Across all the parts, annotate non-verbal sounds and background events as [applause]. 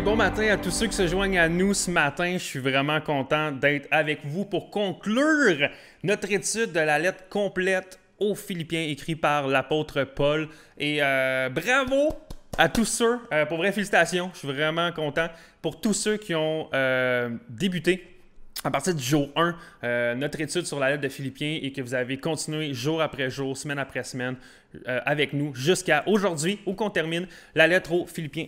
bon matin à tous ceux qui se joignent à nous ce matin. Je suis vraiment content d'être avec vous pour conclure notre étude de la lettre complète aux Philippiens écrite par l'apôtre Paul. Et euh, bravo à tous ceux, euh, pour vrai, félicitations. Je suis vraiment content pour tous ceux qui ont euh, débuté à partir du jour 1, notre étude sur la lettre de Philippiens et que vous avez continué jour après jour, semaine après semaine avec nous jusqu'à aujourd'hui où qu'on termine la lettre aux Philippiens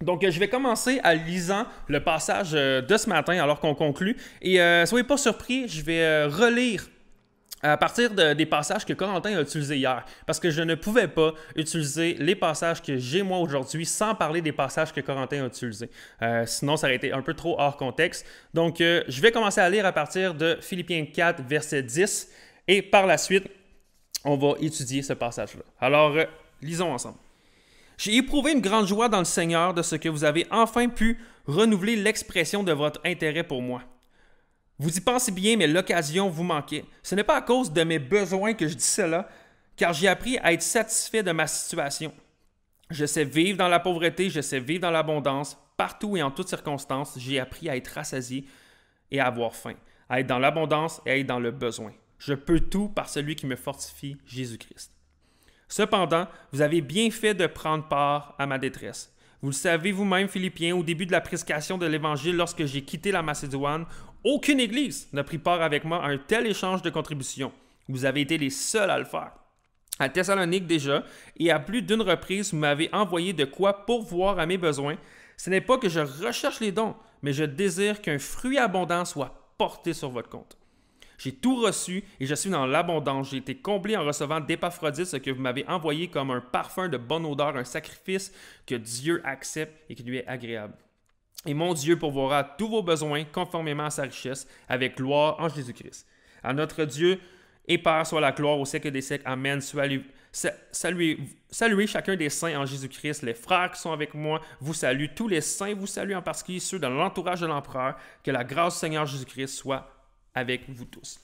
donc, euh, je vais commencer en lisant le passage euh, de ce matin alors qu'on conclut. Et euh, soyez pas surpris, je vais relire à partir des passages que Corentin a utilisés hier, parce que je ne pouvais pas utiliser les passages que j'ai moi aujourd'hui sans parler des passages que Corentin a utilisés. sinon, ça aurait été un peu trop hors contexte. Donc, je vais commencer à lire à partir de Philippiens 4, verset 10, et par la suite, on va étudier ce passage-là. Alors, lisons ensemble. J'ai éprouvé une grande joie dans le Seigneur de ce que vous avez enfin pu renouveler l'expression de votre intérêt pour moi. Vous y pensez bien, mais l'occasion vous manquait. Ce n'est pas à cause de mes besoins que je dis cela, car j'ai appris à être satisfait de ma situation. Je sais vivre dans la pauvreté, je sais vivre dans l'abondance. Partout et en toutes circonstances, j'ai appris à être rassasié et à avoir faim, à être dans l'abondance et à être dans le besoin. Je peux tout par celui qui me fortifie, Jésus-Christ. Cependant, vous avez bien fait de prendre part à ma détresse. Vous le savez vous-même, Philippiens, au début de la prédication de l'Évangile, lorsque j'ai quitté la Macédoine, aucune Église n'a pris part avec moi à un tel échange de contributions. Vous avez été les seuls à le faire. À Thessalonique déjà, et à plus d'une reprise, vous m'avez envoyé de quoi pourvoir à mes besoins. Ce n'est pas que je recherche les dons, mais je désire qu'un fruit abondant soit porté sur votre compte. J'ai tout reçu et je suis dans l'abondance. J'ai été comblé en recevant d'Épaphrodite ce que vous m'avez envoyé comme un parfum de bonne odeur, un sacrifice que Dieu accepte et qui lui est agréable. Et mon Dieu pourvoira tous vos besoins conformément à sa richesse, avec gloire en Jésus-Christ. À notre Dieu et Père soit la gloire au siècle des siècles. Amen. saluez, chacun des saints en Jésus-Christ. Les frères qui sont avec moi vous saluent. Tous les saints vous saluent, en particulier ceux de l'entourage de l'empereur. Que la grâce du Seigneur Jésus-Christ soit avec vous tous.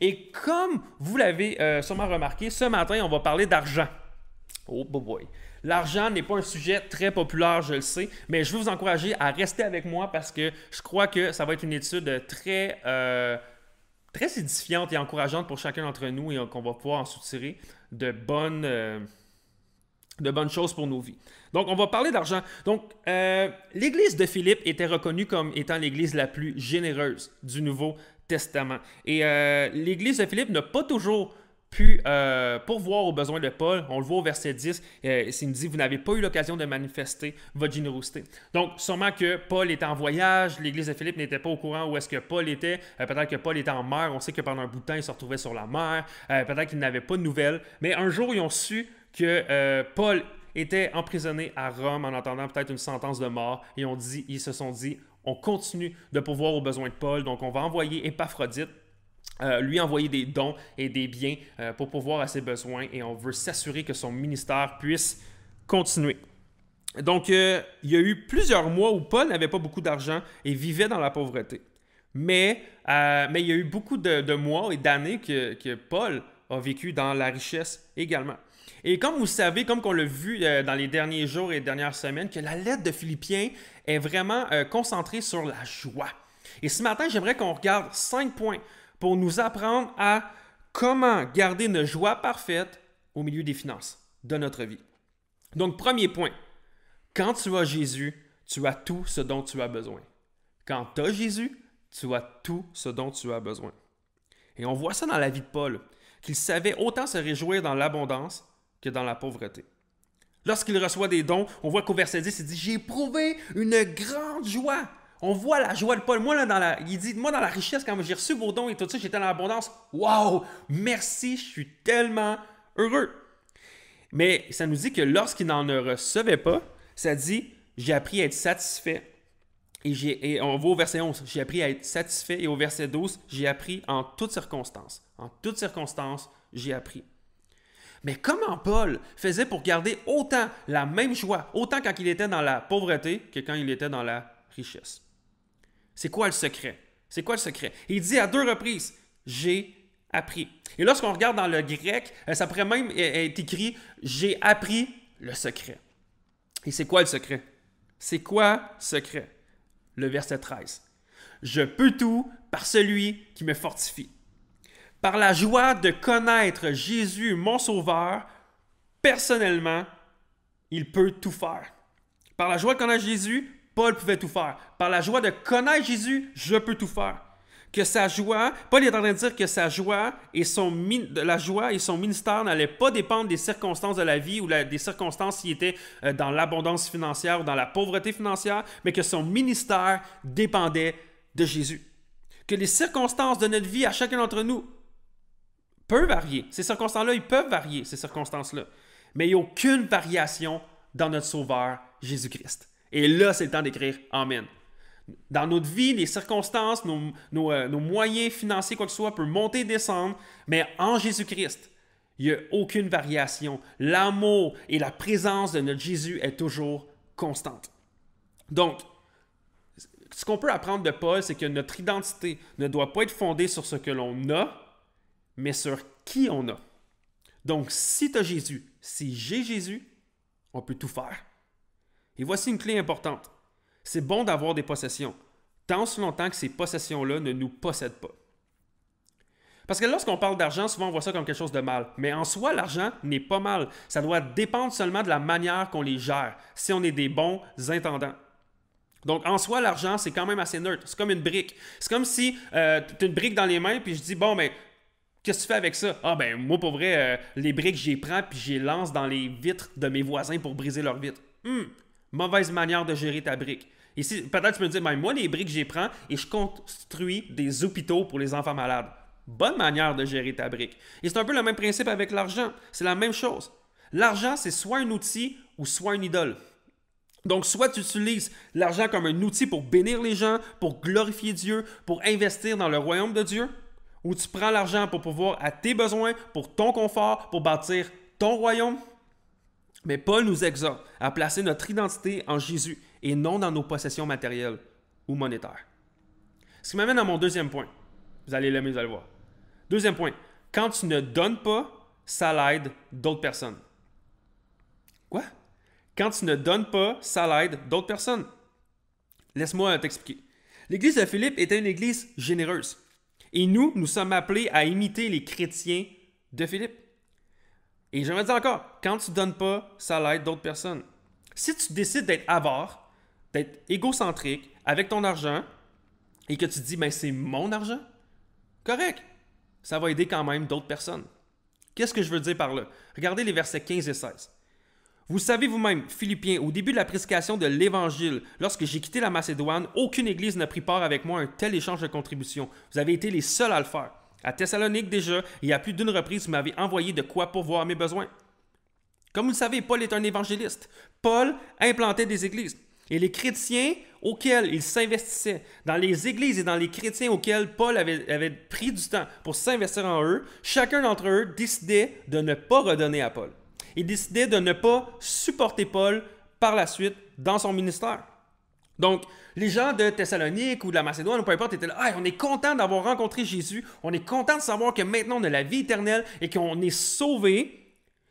Et comme vous l'avez euh, sûrement remarqué, ce matin, on va parler d'argent. Oh boy. L'argent n'est pas un sujet très populaire, je le sais, mais je veux vous encourager à rester avec moi parce que je crois que ça va être une étude très, euh, très édifiante et encourageante pour chacun d'entre nous et qu'on va pouvoir en soutirer de bonnes, euh, de bonnes choses pour nos vies. Donc, on va parler d'argent. Donc, l'Église de Philippe était reconnue comme étant l'Église la plus généreuse du Nouveau Testament. Et euh, l'Église de Philippe n'a pas toujours pu euh, pourvoir aux besoins de Paul. On le voit au verset 10, euh, il me dit, vous n'avez pas eu l'occasion de manifester votre générosité. Donc, sûrement que Paul était en voyage, l'Église de Philippe n'était pas au courant où est-ce que Paul était. peut-être que Paul était en mer, on sait que pendant un bout de temps, il se retrouvait sur la mer. peut-être qu'il n'avait pas de nouvelles. Mais un jour, ils ont su que Paul était emprisonné à Rome en attendant peut-être une sentence de mort. Et dit, ils se sont dit, on continue de pouvoir aux besoins de Paul. Donc, on va envoyer Épaphrodite. Euh, lui envoyer des dons et des biens euh, pour pouvoir à ses besoins et on veut s'assurer que son ministère puisse continuer. Donc, euh, il y a eu plusieurs mois où Paul n'avait pas beaucoup d'argent et vivait dans la pauvreté. Mais, mais il y a eu beaucoup de, mois et d'années que, que Paul a vécu dans la richesse également. Et comme vous savez, comme on l'a vu euh, dans les derniers jours et dernières semaines, que la lettre de Philippiens est vraiment euh, concentrée sur la joie. Et ce matin, j'aimerais qu'on regarde cinq points pour nous apprendre à comment garder une joie parfaite au milieu des finances de notre vie. Donc, premier point, quand tu as Jésus, tu as tout ce dont tu as besoin. Quand tu as Jésus, tu as tout ce dont tu as besoin. Et on voit ça dans la vie de Paul, qu'il savait autant se réjouir dans l'abondance que dans la pauvreté. Lorsqu'il reçoit des dons, on voit qu'au verset 10, il dit J'ai éprouvé une grande joie. On voit la joie de Paul. Moi, là, dans la, il dit Moi, dans la richesse, quand j'ai reçu vos dons et tout ça, j'étais en abondance. Waouh Merci, je suis tellement heureux. Mais ça nous dit que lorsqu'il n'en recevait pas, ça dit J'ai appris à être satisfait. Et, et, on voit au verset 11, j'ai appris à être satisfait. Et au verset 12, j'ai appris en toutes circonstances. En toutes circonstances, j'ai appris. Mais comment Paul faisait pour garder autant la même joie, autant quand il était dans la pauvreté que quand il était dans la richesse? C'est quoi le secret? C'est quoi le secret? Il dit à deux reprises, j'ai appris. Et lorsqu'on regarde dans le grec, euh, ça pourrait même e-, être écrit, j'ai appris le secret. Et c'est quoi le secret? C'est quoi le secret? Le verset 13. Je peux tout par celui qui me fortifie par la joie de connaître Jésus, mon Sauveur, personnellement, il peut tout faire. Par la joie de connaître Jésus, Paul pouvait tout faire. Par la joie de connaître Jésus, je peux tout faire. Que sa joie, Paul est en train de dire que sa joie et son, la joie et son ministère n'allaient pas dépendre des circonstances de la vie ou des circonstances qui étaient euh, dans l'abondance financière ou dans la pauvreté financière, mais que son ministère dépendait de Jésus. Que les circonstances de notre vie à chacun d'entre nous, peut varier. Ces circonstances-là, ils peuvent varier, ces circonstances-là. Mais il n'y a aucune variation dans notre Sauveur, Jésus-Christ. Et là, c'est le temps d'écrire Amen. Dans notre vie, les circonstances, nos, euh, moyens financiers, quoi que ce soit, peuvent monter et descendre, mais en Jésus-Christ, il n'y a aucune variation. L'amour et la présence de notre Jésus est toujours constante. Donc, ce qu'on peut apprendre de Paul, c'est que notre identité ne doit pas être fondée sur ce que l'on a, mais sur qui on a. Donc, si tu as Jésus, si j'ai Jésus, on peut tout faire. Et voici une clé importante. C'est bon d'avoir des possessions, tant souvent longtemps que ces possessions-là ne nous possèdent pas. Parce que lorsqu'on parle d'argent, souvent on voit ça comme quelque chose de mal. Mais en soi, l'argent n'est pas mal. Ça doit dépendre seulement de la manière qu'on les gère, si on est des bons intendants. Donc, en soi, l'argent, c'est quand même assez neutre. C'est comme une brique. C'est comme si euh, tu as une brique dans les mains, puis je dis, bon, mais ben, Qu'est-ce que tu fais avec ça? Ah ben moi pour vrai, euh, les briques j'y prends puis j'y lance dans les vitres de mes voisins pour briser leurs vitres. Hum, mauvaise manière de gérer ta brique. si, peut-être tu me dis, ben, moi les briques j'y prends et je construis des hôpitaux pour les enfants malades. Bonne manière de gérer ta brique. Et c'est un peu le même principe avec l'argent. C'est la même chose. L'argent, c'est soit un outil ou soit une idole. Donc, soit tu utilises l'argent comme un outil pour bénir les gens, pour glorifier Dieu, pour investir dans le royaume de Dieu, où tu prends l'argent pour pouvoir à tes besoins, pour ton confort, pour bâtir ton royaume. Mais Paul nous exhorte à placer notre identité en Jésus et non dans nos possessions matérielles ou monétaires. Ce qui m'amène à mon deuxième point. Vous allez l'aimer, vous allez voir. Deuxième point, quand tu ne donnes pas, ça l'aide d'autres personnes. Quoi? Quand tu ne donnes pas, ça l'aide d'autres personnes. Laisse-moi t'expliquer. L'église de Philippe était une église généreuse. Et nous, nous sommes appelés à imiter les chrétiens de Philippe. Et je me dis encore, quand tu ne donnes pas, ça l'aide d'autres personnes. Si tu décides d'être avare, d'être égocentrique avec ton argent, et que tu te dis, ben c'est mon argent, correct, ça va aider quand même d'autres personnes. Qu'est-ce que je veux dire par là? Regardez les versets 15 et 16. Vous savez vous-même, Philippiens, au début de la prédication de l'Évangile, lorsque j'ai quitté la Macédoine, aucune Église n'a pris part avec moi à un tel échange de contributions. Vous avez été les seuls à le faire. À Thessalonique déjà, et à plus d'une reprise, vous m'avez envoyé de quoi pourvoir mes besoins. Comme vous le savez, Paul est un évangéliste. Paul implantait des églises. Et les chrétiens auxquels il s'investissait, dans les églises et dans les chrétiens auxquels Paul avait, avait pris du temps pour s'investir en eux, chacun d'entre eux décidait de ne pas redonner à Paul et décidait de ne pas supporter Paul par la suite dans son ministère. Donc, les gens de Thessalonique ou de la Macédoine, ou peu importe, étaient là, on est content d'avoir rencontré Jésus, on est content de savoir que maintenant on a la vie éternelle et qu'on est sauvé,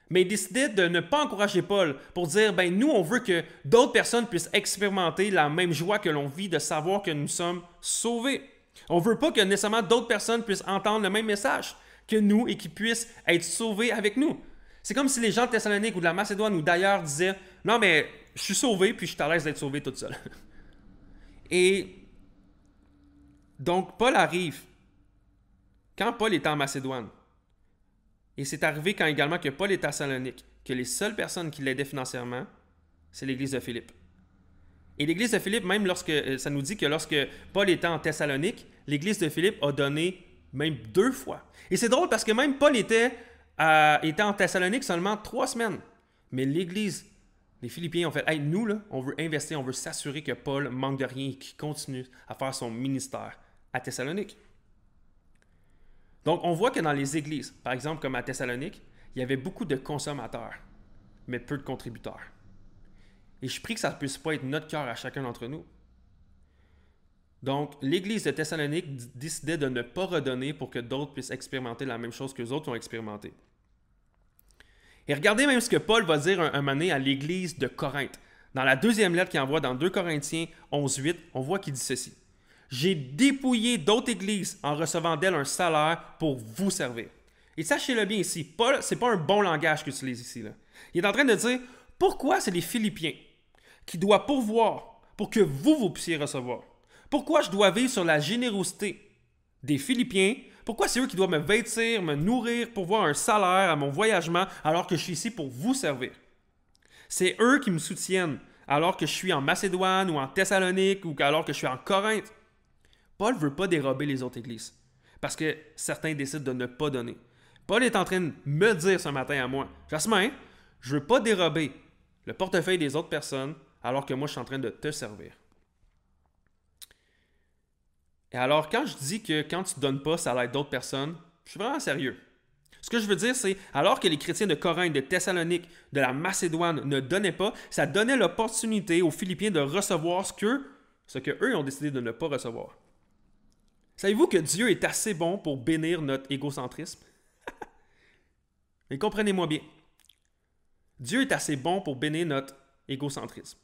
mais ils de ne pas encourager Paul pour dire, ben nous, on veut que d'autres personnes puissent expérimenter la même joie que l'on vit de savoir que nous sommes sauvés. On veut pas que nécessairement d'autres personnes puissent entendre le même message que nous et qu'ils puissent être sauvés avec nous. C'est comme si les gens de Thessalonique ou de la Macédoine ou d'ailleurs disaient Non, mais je suis sauvé, puis je suis l'aise d'être sauvé tout seul. [laughs] » Et donc, Paul arrive. Quand Paul est en Macédoine, et c'est arrivé quand également que Paul est à Thessalonique, que les seules personnes qui l'aidaient financièrement, c'est l'église de Philippe. Et l'église de Philippe, même lorsque euh, ça nous dit que lorsque Paul était en Thessalonique, l'église de Philippe a donné même deux fois. Et c'est drôle parce que même Paul était était en Thessalonique seulement trois semaines. Mais l'Église, les Philippiens ont fait Hey, nous, on veut investir, on veut s'assurer que Paul manque de rien et qu'il continue à faire son ministère à Thessalonique. Donc, on voit que dans les églises, par exemple, comme à Thessalonique, il y avait beaucoup de consommateurs, mais peu de contributeurs. Et je prie que ça ne puisse pas être notre cœur à chacun d'entre nous. Donc, l'Église de Thessalonique décidait de ne pas redonner pour que d'autres puissent expérimenter la même chose que les autres ont expérimenté. Et regardez même ce que Paul va dire un, un moment donné à l'église de Corinthe. Dans la deuxième lettre qu'il envoie dans 2 Corinthiens 11.8, on voit qu'il dit ceci. J'ai dépouillé d'autres églises en recevant d'elles un salaire pour vous servir. Et sachez-le bien ici, Paul, c'est pas un bon langage qu'il utilise ici. Là. Il est en train de dire pourquoi c'est les Philippiens qui doivent pourvoir pour que vous vous puissiez recevoir. Pourquoi je dois vivre sur la générosité des Philippiens pourquoi c'est eux qui doivent me vêtir, me nourrir, pourvoir un salaire à mon voyagement alors que je suis ici pour vous servir? C'est eux qui me soutiennent alors que je suis en Macédoine ou en Thessalonique ou alors que je suis en Corinthe. Paul ne veut pas dérober les autres églises parce que certains décident de ne pas donner. Paul est en train de me dire ce matin à moi, Jasmin, je veux pas dérober le portefeuille des autres personnes alors que moi je suis en train de te servir. Et alors, quand je dis que quand tu ne donnes pas, ça l'aide d'autres personnes, je suis vraiment sérieux. Ce que je veux dire, c'est alors que les chrétiens de Corinthe, de Thessalonique, de la Macédoine ne donnaient pas, ça donnait l'opportunité aux Philippiens de recevoir ce que, ce que ont décidé de ne pas recevoir. Savez-vous que Dieu est assez bon pour bénir notre égocentrisme? [laughs] Mais comprenez-moi bien. Dieu est assez bon pour bénir notre égocentrisme.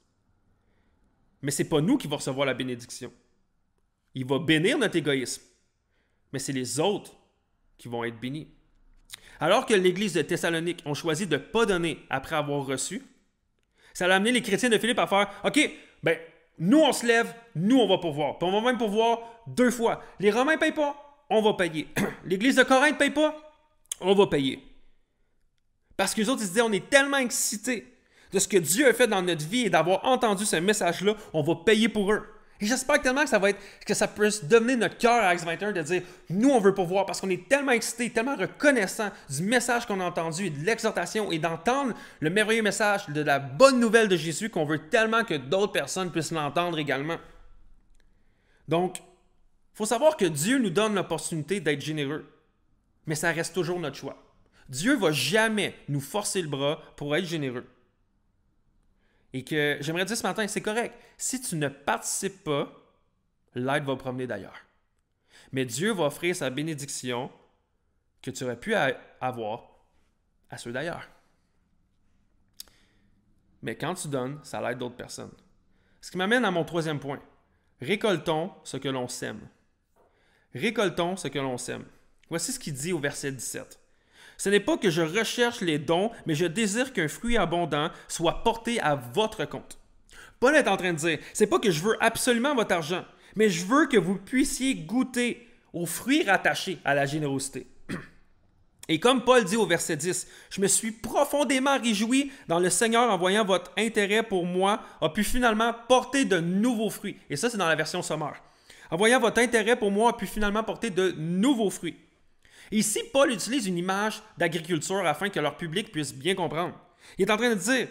Mais ce n'est pas nous qui va recevoir la bénédiction. Il va bénir notre égoïsme. Mais c'est les autres qui vont être bénis. Alors que l'Église de Thessalonique a choisi de ne pas donner après avoir reçu, ça a amené les chrétiens de Philippe à faire OK, ben, nous on se lève, nous on va pouvoir Puis on va même pouvoir deux fois. Les Romains ne payent pas, on va payer. [clears throat] L'Église de Corinthe ne paye pas, on va payer. Parce que les autres, disaient, on est tellement excités de ce que Dieu a fait dans notre vie et d'avoir entendu ce message-là, on va payer pour eux. Et J'espère tellement que ça va être que ça puisse devenir notre cœur à X21 de dire nous on veut pouvoir parce qu'on est tellement excité, tellement reconnaissant du message qu'on a entendu et de l'exhortation et d'entendre le merveilleux message de la bonne nouvelle de Jésus qu'on veut tellement que d'autres personnes puissent l'entendre également. Donc, il faut savoir que Dieu nous donne l'opportunité d'être généreux, mais ça reste toujours notre choix. Dieu ne va jamais nous forcer le bras pour être généreux. Et que j'aimerais dire ce matin, c'est correct. Si tu ne participes pas, l'aide va promener d'ailleurs. Mais Dieu va offrir sa bénédiction que tu aurais pu avoir à ceux d'ailleurs. Mais quand tu donnes, ça l'aide d'autres personnes. Ce qui m'amène à mon troisième point. Récoltons ce que l'on sème. Récoltons ce que l'on sème. Voici ce qu'il dit au verset 17. Ce n'est pas que je recherche les dons, mais je désire qu'un fruit abondant soit porté à votre compte. Paul est en train de dire, c'est pas que je veux absolument votre argent, mais je veux que vous puissiez goûter aux fruits rattachés à la générosité. [clears throat] Et comme Paul dit au verset 10, je me suis profondément réjoui dans le Seigneur en voyant votre intérêt pour moi a pu finalement porter de nouveaux fruits. Et ça, c'est dans la version sommaire. En voyant votre intérêt pour moi a pu finalement porter de nouveaux fruits. Ici, Paul utilise une image d'agriculture afin que leur public puisse bien comprendre. Il est en train de dire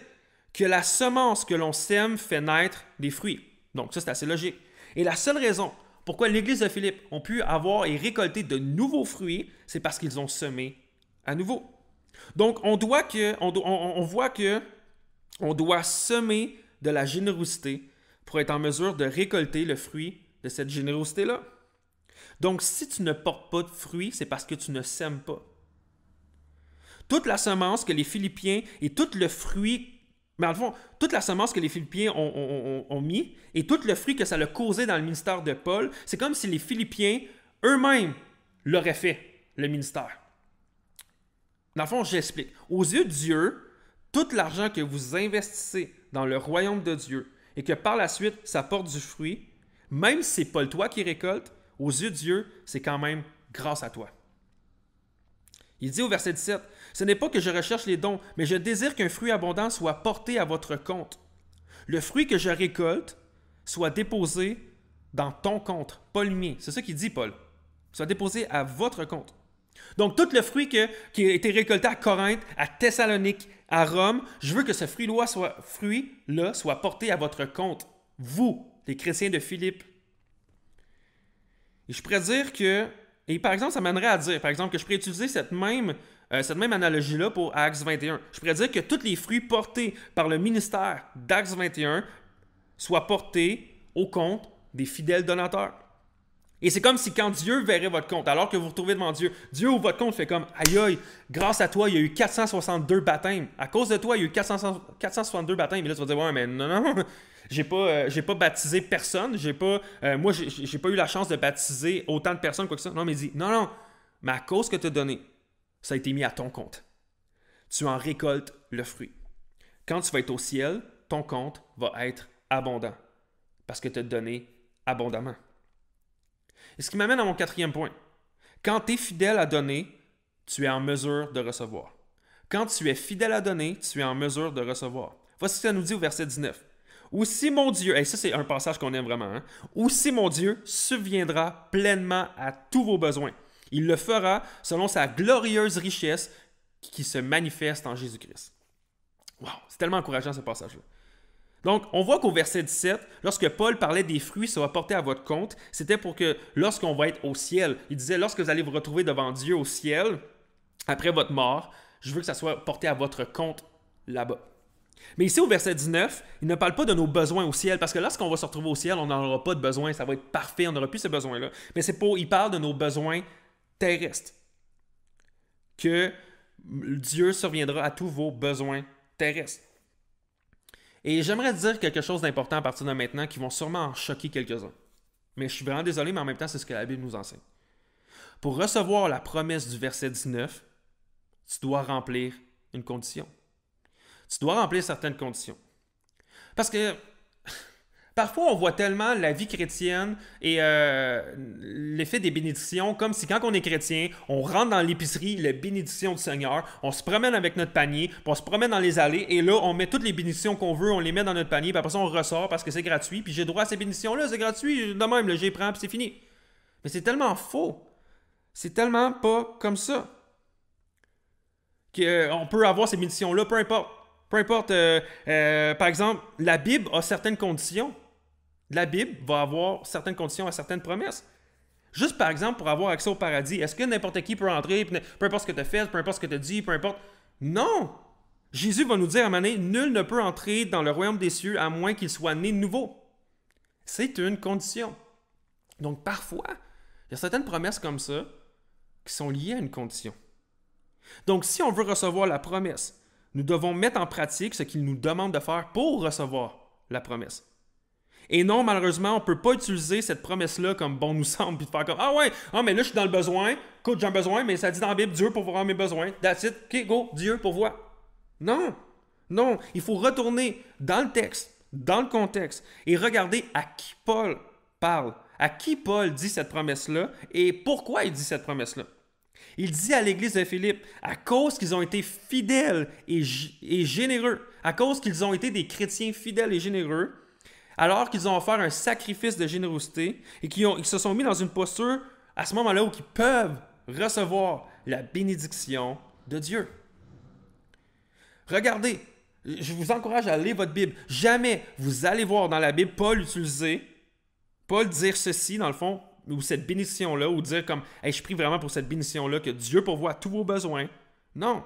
que la semence que l'on sème fait naître des fruits. Donc ça, c'est assez logique. Et la seule raison pourquoi l'Église de Philippe ont pu avoir et récolter de nouveaux fruits, c'est parce qu'ils ont semé à nouveau. Donc on, doit que, on voit que on doit semer de la générosité pour être en mesure de récolter le fruit de cette générosité-là. Donc, si tu ne portes pas de fruits, c'est parce que tu ne sèmes pas. Toute la semence que les Philippiens et tout le fruit mais en toute la semence que les Philippiens ont, mis et tout le fruit que ça a causé dans le ministère de Paul, c'est comme si les Philippiens eux-mêmes l'auraient fait, le ministère. Dans le fond, j'explique. Aux yeux de Dieu, tout l'argent que vous investissez dans le royaume de Dieu et que par la suite ça porte du fruit, même si c'est pas toi qui récolte, aux yeux de Dieu, c'est quand même grâce à toi. Il dit au verset 17, Ce n'est pas que je recherche les dons, mais je désire qu'un fruit abondant soit porté à votre compte. Le fruit que je récolte soit déposé dans ton compte, pas le C'est ça qu'il dit, Paul. Soit déposé à votre compte. Donc, tout le fruit qui a été récolté à Corinthe, à Thessalonique, à Rome, je veux que ce fruit soit, fruit -là soit porté à votre compte. Vous, les chrétiens de Philippe, et je pourrais dire que. Et par exemple, ça m'amènerait à dire, par exemple, que je pourrais utiliser cette même, euh, même analogie-là pour Axe 21. Je pourrais dire que tous les fruits portés par le ministère d'axe 21 soient portés au compte des fidèles donateurs. Et c'est comme si quand Dieu verrait votre compte, alors que vous vous retrouvez devant Dieu, Dieu ouvre votre compte, fait comme Aïe, aïe, grâce à toi, il y a eu 462 baptêmes. À cause de toi, il y a eu 462 baptêmes. Et là, tu vas dire Ouais, mais non, non, j'ai pas, euh, j'ai pas baptisé personne. J'ai pas, n'ai euh, moi, j'ai pas eu la chance de baptiser autant de personnes, quoi que ça. Non, mais il dit, non, non, Ma cause que tu as donné, ça a été mis à ton compte. Tu en récoltes le fruit. Quand tu vas être au ciel, ton compte va être abondant parce que tu as donné abondamment. Et ce qui m'amène à mon quatrième point. Quand tu es fidèle à donner, tu es en mesure de recevoir. Quand tu es fidèle à donner, tu es en mesure de recevoir. Voici ce que ça nous dit au verset 19. Ou si mon Dieu, et ça c'est un passage qu'on aime vraiment, hein. ou si mon Dieu subviendra pleinement à tous vos besoins. Il le fera selon sa glorieuse richesse qui se manifeste en Jésus-Christ. Wow, c'est tellement encourageant ce passage-là. Donc, on voit qu'au verset 17, lorsque Paul parlait des fruits ça va porter à votre compte, c'était pour que lorsqu'on va être au ciel, il disait lorsque vous allez vous retrouver devant Dieu au ciel, après votre mort, je veux que ça soit porté à votre compte là-bas. Mais ici, au verset 19, il ne parle pas de nos besoins au ciel, parce que lorsqu'on va se retrouver au ciel, on n'en aura pas de besoin, ça va être parfait, on n'aura plus ces besoins-là. Mais c'est pour, il parle de nos besoins terrestres. Que Dieu surviendra à tous vos besoins terrestres. Et j'aimerais dire quelque chose d'important à partir de maintenant qui vont sûrement en choquer quelques-uns. Mais je suis vraiment désolé, mais en même temps, c'est ce que la Bible nous enseigne. Pour recevoir la promesse du verset 19, tu dois remplir une condition tu dois remplir certaines conditions. Parce que [laughs] Parfois, on voit tellement la vie chrétienne et euh, l'effet des bénédictions comme si quand on est chrétien, on rentre dans l'épicerie, les bénédictions du Seigneur, on se promène avec notre panier, puis on se promène dans les allées, et là, on met toutes les bénédictions qu'on veut, on les met dans notre panier, puis après ça, on ressort parce que c'est gratuit, puis j'ai droit à ces bénédictions-là, c'est gratuit, de même, j'y prends, puis c'est fini. Mais c'est tellement faux. C'est tellement pas comme ça. Qu'on euh, peut avoir ces bénédictions-là, peu importe. Peu importe, euh, euh, par exemple, la Bible a certaines conditions. La Bible va avoir certaines conditions à certaines promesses. Juste par exemple, pour avoir accès au paradis, est-ce que n'importe qui peut entrer, peu importe ce que tu as fait, peu importe ce que tu as dit, peu importe. Non! Jésus va nous dire à un moment nul ne peut entrer dans le royaume des cieux à moins qu'il soit né de nouveau. C'est une condition. Donc parfois, il y a certaines promesses comme ça qui sont liées à une condition. Donc si on veut recevoir la promesse, nous devons mettre en pratique ce qu'il nous demande de faire pour recevoir la promesse. Et non, malheureusement, on ne peut pas utiliser cette promesse-là comme bon nous [laughs] semble, puis faire comme Ah ouais, ah, mais là je suis dans le besoin, écoute, j'ai un besoin, mais ça dit dans la Bible Dieu pour voir mes besoins. That's it, ok, go, Dieu pour voir. Non, non, il faut retourner dans le texte, dans le contexte, et regarder à qui Paul parle, à qui Paul dit cette promesse-là, et pourquoi il dit cette promesse-là. Il dit à l'église de Philippe, à cause qu'ils ont été fidèles et, généreux, à cause qu'ils ont été des chrétiens fidèles et généreux, alors qu'ils ont offert un sacrifice de générosité et qu'ils se sont mis dans une posture à ce moment-là où ils peuvent recevoir la bénédiction de Dieu. Regardez, je vous encourage à lire votre Bible. Jamais vous allez voir dans la Bible Paul utiliser, Paul dire ceci, dans le fond, ou cette bénédiction-là, ou dire comme hey, je prie vraiment pour cette bénédiction-là, que Dieu pourvoit tous vos besoins. Non.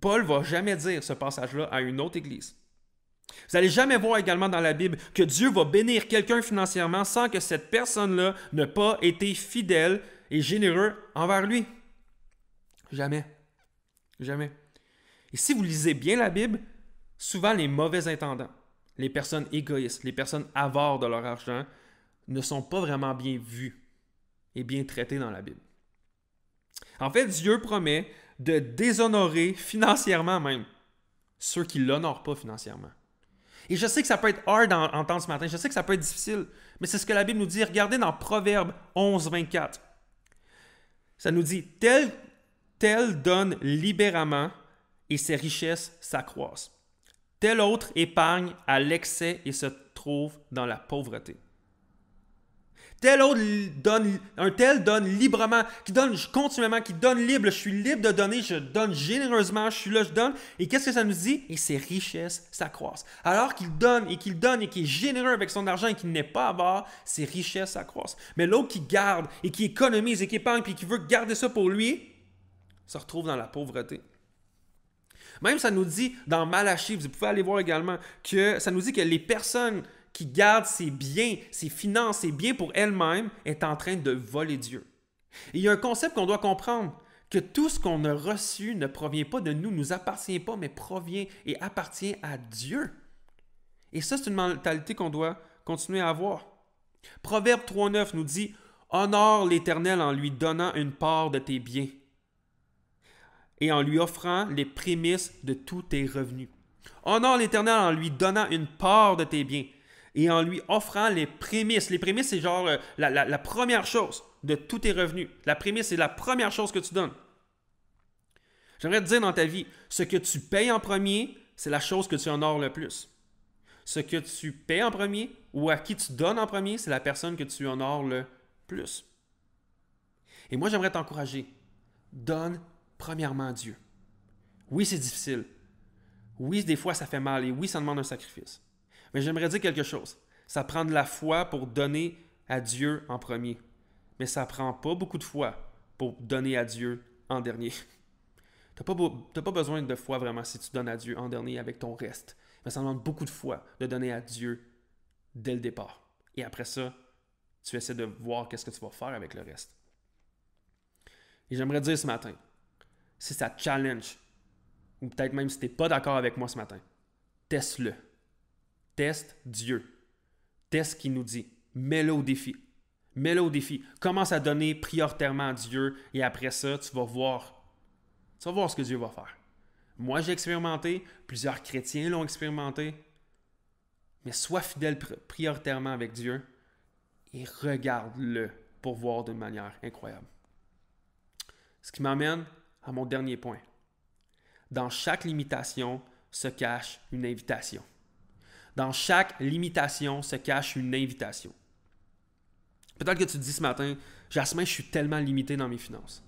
Paul va jamais dire ce passage-là à une autre église. Vous n'allez jamais voir également dans la Bible que Dieu va bénir quelqu'un financièrement sans que cette personne-là n'ait pas été fidèle et généreux envers lui. Jamais. Jamais. Et si vous lisez bien la Bible, souvent les mauvais intendants, les personnes égoïstes, les personnes avares de leur argent, ne sont pas vraiment bien vus et bien traités dans la Bible. En fait, Dieu promet de déshonorer financièrement même ceux qui ne l'honorent pas financièrement. Et je sais que ça peut être hard à entendre ce matin, je sais que ça peut être difficile, mais c'est ce que la Bible nous dit. Regardez dans Proverbe 11, 24. Ça nous dit Tel, tel donne libéralement et ses richesses s'accroissent. Tel autre épargne à l'excès et se trouve dans la pauvreté tel autre donne, un tel donne librement, qui donne continuellement, qui donne libre, je suis libre de donner, je donne généreusement, je suis là, je donne. Et qu'est-ce que ça nous dit? Et ses richesses s'accroissent. Alors qu'il donne et qu'il donne et qu'il est généreux avec son argent et qu'il n'est pas à bord, ses richesses s'accroissent. Mais l'autre qui garde et qui économise et qui épargne et qui veut garder ça pour lui, se retrouve dans la pauvreté. Même ça nous dit dans Malachie, vous pouvez aller voir également, que ça nous dit que les personnes qui garde ses biens, ses finances, ses biens pour elle-même, est en train de voler Dieu. Et il y a un concept qu'on doit comprendre, que tout ce qu'on a reçu ne provient pas de nous, ne nous appartient pas, mais provient et appartient à Dieu. Et ça, c'est une mentalité qu'on doit continuer à avoir. Proverbe 3.9 nous dit, Honore l'Éternel en lui donnant une part de tes biens et en lui offrant les prémices de tous tes revenus. Honore l'Éternel en lui donnant une part de tes biens et en lui offrant les prémices. Les prémices, c'est genre euh, la, la première chose de tous tes revenus. La prémisse, c'est la première chose que tu donnes. J'aimerais te dire dans ta vie, ce que tu payes en premier, c'est la chose que tu honores le plus. Ce que tu payes en premier ou à qui tu donnes en premier, c'est la personne que tu honores le plus. Et moi, j'aimerais t'encourager. Donne premièrement à Dieu. Oui, c'est difficile. Oui, des fois, ça fait mal et oui, ça demande un sacrifice. Mais j'aimerais dire quelque chose. Ça prend de la foi pour donner à Dieu en premier. Mais ça prend pas beaucoup de foi pour donner à Dieu en dernier. [laughs] Tu n'as pas, pas, besoin de foi vraiment si tu donnes à Dieu en dernier avec ton reste. Mais ça demande beaucoup de foi de donner à Dieu dès le départ. Et après ça, tu essaies de voir qu'est-ce que tu vas faire avec le reste. Et j'aimerais dire ce matin, si ça te challenge, ou peut-être même si tu n'es pas d'accord avec moi ce matin, teste-le. Teste Dieu. Teste ce qu'il nous dit. Mets-le au défi. Mets-le au défi. Commence à donner prioritairement à Dieu et après ça, tu vas voir. Tu vas voir ce que Dieu va faire. Moi, j'ai expérimenté, plusieurs chrétiens l'ont expérimenté. Mais sois fidèle prioritairement avec Dieu et regarde-le pour voir d'une manière incroyable. Ce qui m'amène à mon dernier point. Dans chaque limitation se cache une invitation. Dans chaque limitation se cache une invitation. Peut-être que tu te dis ce matin, Jasmin, je suis tellement limité dans mes finances.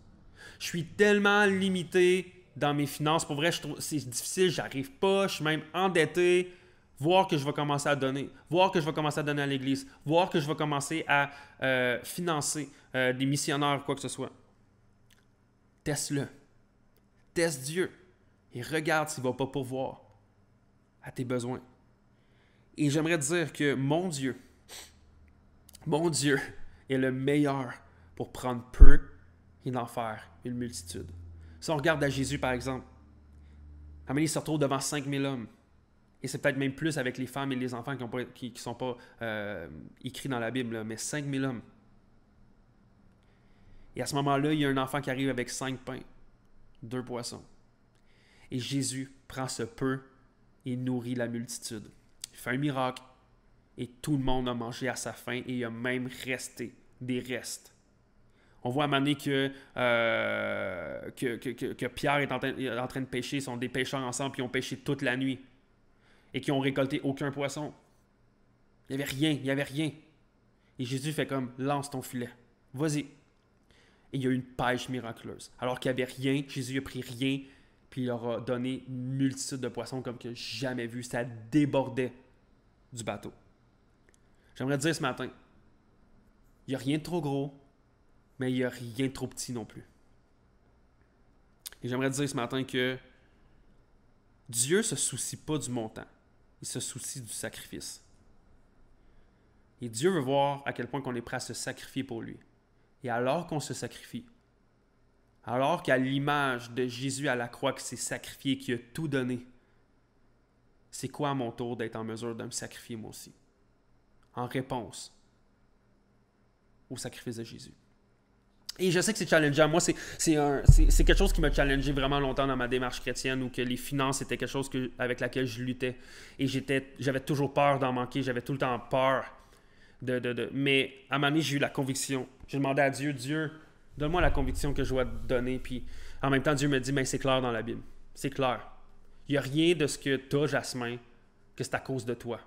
Je suis tellement limité dans mes finances. Pour vrai, c'est difficile, j'arrive pas, je suis même endetté. Voir que je vais commencer à donner, voir que je vais commencer à donner à l'Église, voir que je vais commencer à euh, financer euh, des missionnaires, ou quoi que ce soit. Teste-le. Teste Dieu et regarde s'il ne va pas pourvoir à tes besoins. Et j'aimerais dire que mon Dieu, mon Dieu est le meilleur pour prendre peu et d'en faire une multitude. Si on regarde à Jésus, par exemple, Amélie se retrouve devant 5000 hommes. Et c'est peut-être même plus avec les femmes et les enfants qui ne sont pas euh, écrits dans la Bible, mais mais 5000 hommes. Et à ce moment-là, il y a un enfant qui arrive avec cinq pains, deux poissons. Et Jésus prend ce peu et nourrit la multitude. Il fait un miracle et tout le monde a mangé à sa faim et il a même resté des restes. On voit à Mané euh, que, que, Pierre est en, train, de pêcher, ils sont des pêcheurs ensemble, puis ils ont pêché toute la nuit et qui ont récolté aucun poisson. Il n'y avait rien, il n'y avait rien. Et Jésus fait comme lance ton filet, vas-y. Et il y a eu une pêche miraculeuse. Alors qu'il n'y avait rien, Jésus a pris rien, puis il leur a donné une multitude de poissons comme que jamais vu. Ça débordait du bateau. J'aimerais dire ce matin, il n'y a rien de trop gros, mais il n'y a rien trop petit non plus. Et j'aimerais dire ce matin que Dieu ne se soucie pas du montant, il se soucie du sacrifice. Et Dieu veut voir à quel point qu'on est prêt à se sacrifier pour lui. Et alors qu'on se sacrifie, alors qu'à l'image de Jésus à la croix qui s'est sacrifié, qui a tout donné, c'est quoi à mon tour d'être en mesure de me sacrifier moi aussi, en réponse au sacrifice de Jésus. Et je sais que c'est challengeant. Moi, c'est quelque chose qui m'a challengé vraiment longtemps dans ma démarche chrétienne où que les finances étaient quelque chose que, avec laquelle je luttais. Et j'avais toujours peur d'en manquer. J'avais tout le temps peur. De, de, Mais à un moment j'ai eu la conviction. J'ai demandé à Dieu, Dieu, donne-moi la conviction que je dois te donner. Puis en même temps, Dieu me dit, mais c'est clair dans la Bible. C'est clair. Il n'y a rien de ce que as, Jasmin, que c'est à cause de toi.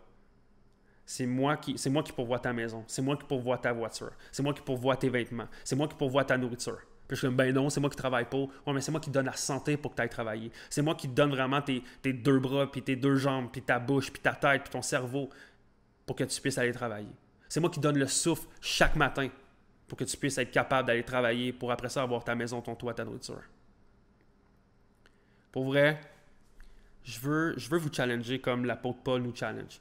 C'est moi qui, c'est moi qui pourvois ta maison. C'est moi qui pourvois ta voiture. C'est moi qui pourvois tes vêtements. C'est moi qui pourvois ta nourriture. Puis je suis comme, ben non, c'est moi qui travaille pour, Ouais, mais c'est moi qui donne la santé pour que tu ailles travailler. C'est moi qui donne vraiment tes, tes, deux bras, puis tes deux jambes, puis ta bouche, puis ta tête, puis ton cerveau pour que tu puisses aller travailler. C'est moi qui donne le souffle chaque matin pour que tu puisses être capable d'aller travailler pour après ça avoir ta maison, ton toit, ta nourriture. Pour vrai, je veux, je veux vous challenger comme l'apôtre Paul nous challenge.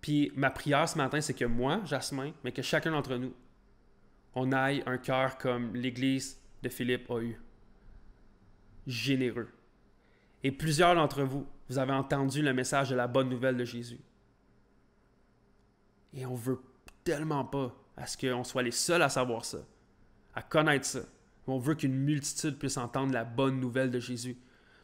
Puis ma prière ce matin, c'est que moi, Jasmin, mais que chacun d'entre nous, on aille un cœur comme l'Église de Philippe a eu. Généreux. Et plusieurs d'entre vous, vous avez entendu le message de la bonne nouvelle de Jésus. Et on veut tellement pas à ce qu'on soit les seuls à savoir ça, à connaître ça. On veut qu'une multitude puisse entendre la bonne nouvelle de Jésus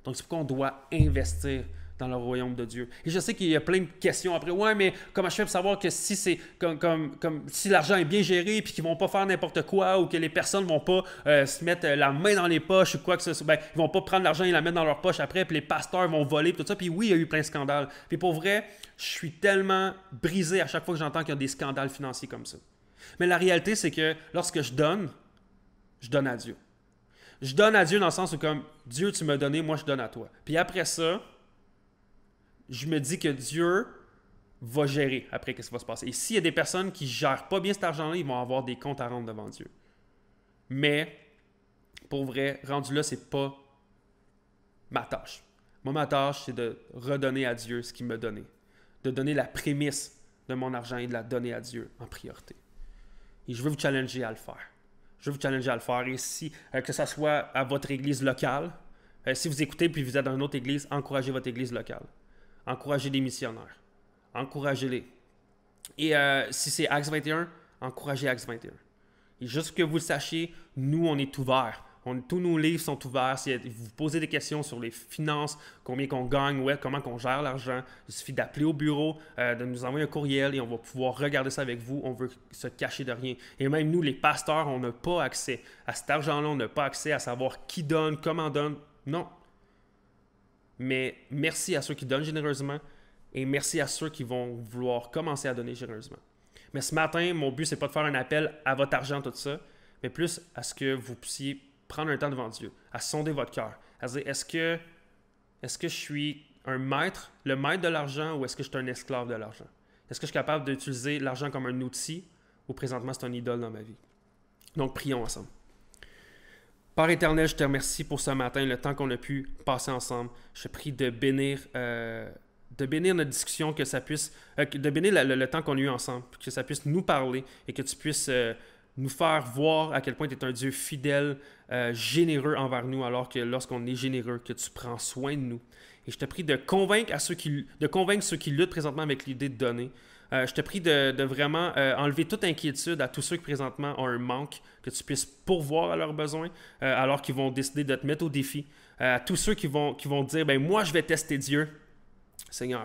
donc, c'est pourquoi on doit investir dans le royaume de Dieu. Et je sais qu'il y a plein de questions après. Ouais, mais comment je fais pour savoir que si c'est comme, comme, si l'argent est bien géré, puis qu'ils vont pas faire n'importe quoi, ou que les personnes vont pas euh, se mettre euh, la main dans les poches ou quoi que ce soit, ben, ils vont pas prendre l'argent et la mettre dans leur poche après, puis les pasteurs vont voler, tout ça. Puis oui, il y a eu plein de scandales. Puis pour vrai, je suis tellement brisé à chaque fois que j'entends qu'il y a des scandales financiers comme ça. Mais la réalité, c'est que lorsque je donne, je donne à Dieu. Je donne à Dieu dans le sens où comme Dieu, tu m'as donné, moi je donne à toi. Puis après ça, je me dis que Dieu va gérer après qu'est-ce qui va se passer. Et s'il y a des personnes qui gèrent pas bien cet argent-là, ils vont avoir des comptes à rendre devant Dieu. Mais pour vrai, rendu là, c'est pas ma tâche. Moi, ma tâche, c'est de redonner à Dieu ce qu'il m'a donné, de donner la prémisse de mon argent et de la donner à Dieu en priorité. Et je veux vous challenger à le faire. Je vous challenge à le faire ici, euh, que ce soit à votre église locale. Euh, si vous écoutez puis vous êtes dans une autre église, encouragez votre église locale. Encouragez les missionnaires. Encouragez-les. Et euh, si c'est AXE 21, encouragez AXE 21. Et juste que vous le sachiez, nous, on est ouverts tous nos livres sont ouverts. Si vous posez des questions sur les finances, combien qu'on gagne, ouais, comment qu'on gère l'argent, il suffit d'appeler au bureau, euh, de nous envoyer un courriel et on va pouvoir regarder ça avec vous. On veut se cacher de rien. Et même nous, les pasteurs, on n'a pas accès à cet argent-là. On n'a pas accès à savoir qui donne, comment donne. Non. Mais merci à ceux qui donnent généreusement et merci à ceux qui vont vouloir commencer à donner généreusement. Mais ce matin, mon but, c'est pas de faire un appel à votre argent, tout ça, mais plus à ce que vous puissiez prendre un temps devant Dieu, à sonder votre cœur, à dire est-ce que, que je suis un maître, le maître de l'argent, ou est-ce que je suis un esclave de l'argent Est-ce que je suis capable d'utiliser l'argent comme un outil, ou présentement c'est un idole dans ma vie Donc prions ensemble. Par éternel, je te remercie pour ce matin, le temps qu'on a pu passer ensemble. Je prie de bénir, euh, de bénir notre discussion, que ça puisse, euh, de bénir le, temps qu'on a eu ensemble, que ça puisse nous parler et que tu puisses euh, nous faire voir à quel point tu es un Dieu fidèle, euh, généreux envers nous, alors que lorsqu'on est généreux, que tu prends soin de nous. Et je te prie de convaincre, ceux qui, de convaincre ceux qui luttent présentement avec l'idée de donner. Euh, je te prie de, vraiment euh, enlever toute inquiétude à tous ceux qui présentement ont un manque, que tu puisses pourvoir à leurs besoins, alors qu'ils vont décider de te mettre au défi. à tous ceux qui vont, qui vont dire, ben moi je vais tester Dieu. Seigneur,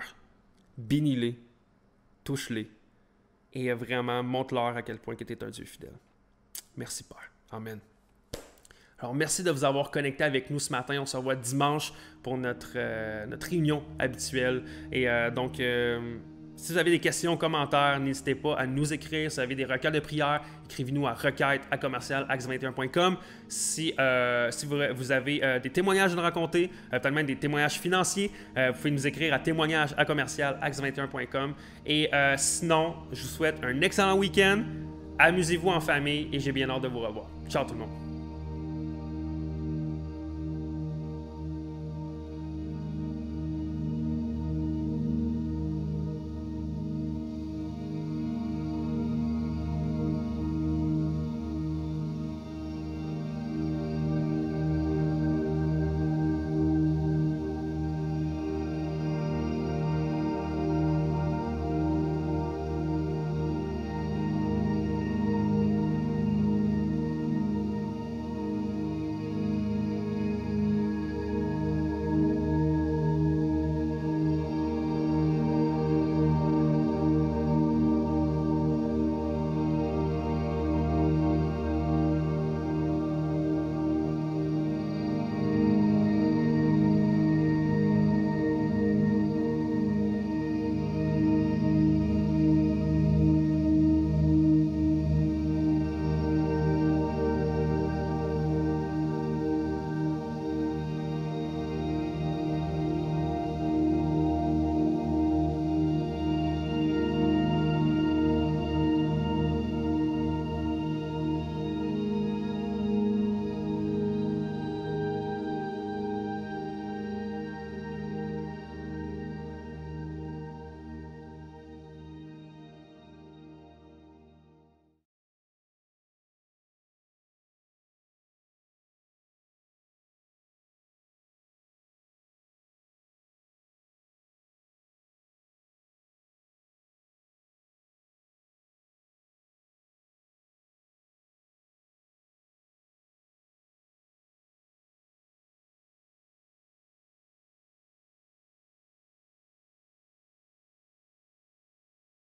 bénis-les, touche-les et vraiment montre-leur à quel point tu es un Dieu fidèle. Merci Père. Amen. Alors merci de vous avoir connecté avec nous ce matin. On se revoit dimanche pour notre, euh, notre réunion habituelle. Et euh, donc... Euh, si vous avez des questions, commentaires, n'hésitez pas à nous écrire. Si vous avez des requêtes de prière, écrivez-nous à requête à commercial euh, Si, vous, avez euh, des témoignages à nous raconter, euh, peut-être même des témoignages financiers, vous pouvez nous écrire à témoignages à commercial axe Et sinon, je vous souhaite un excellent week-end. Amusez-vous en famille et j'ai bien hâte de vous revoir. Ciao tout le monde.